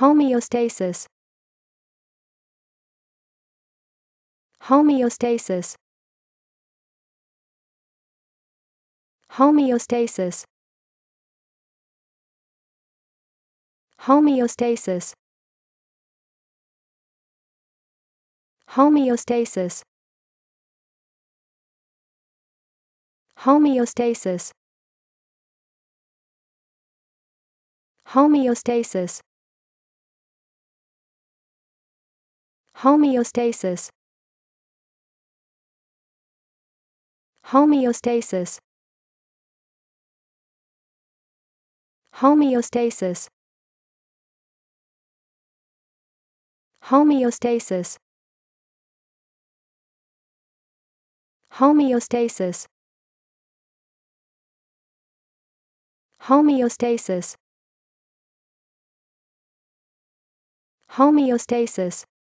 homeostasis homeostasis homeostasis homeostasis homeostasis homeostasis homeostasis homeostasis homeostasis homeostasis homeostasis homeostasis homeostasis homeostasis